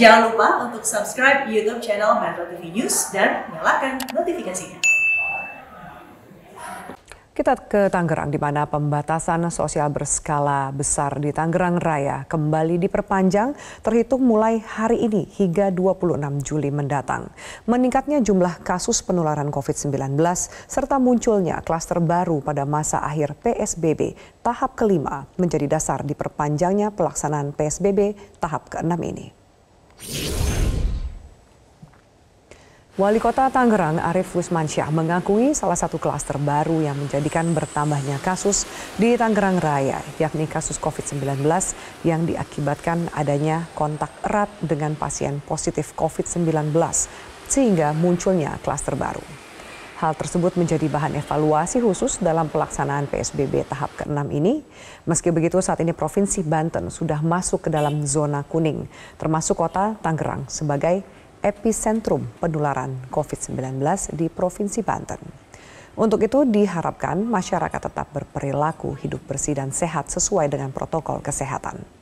Jangan lupa untuk subscribe YouTube channel Metro TV News dan nyalakan notifikasinya. Kita ke Tangerang, di mana pembatasan sosial berskala besar di Tangerang Raya kembali diperpanjang terhitung mulai hari ini hingga 26 Juli mendatang. Meningkatnya jumlah kasus penularan COVID-19 serta munculnya klaster baru pada masa akhir PSBB tahap kelima menjadi dasar diperpanjangnya pelaksanaan PSBB tahap keenam ini. Wali Kota Tangerang Arief Wismansyah mengakui salah satu klaster baru yang menjadikan bertambahnya kasus di Tangerang Raya, yakni kasus COVID-19 yang diakibatkan adanya kontak erat dengan pasien positif COVID-19, sehingga munculnya klaster baru. Hal tersebut menjadi bahan evaluasi khusus dalam pelaksanaan PSBB tahap ke-6 ini. Meski begitu saat ini Provinsi Banten sudah masuk ke dalam zona kuning, termasuk kota Tangerang sebagai epicentrum penularan COVID-19 di Provinsi Banten. Untuk itu diharapkan masyarakat tetap berperilaku hidup bersih dan sehat sesuai dengan protokol kesehatan.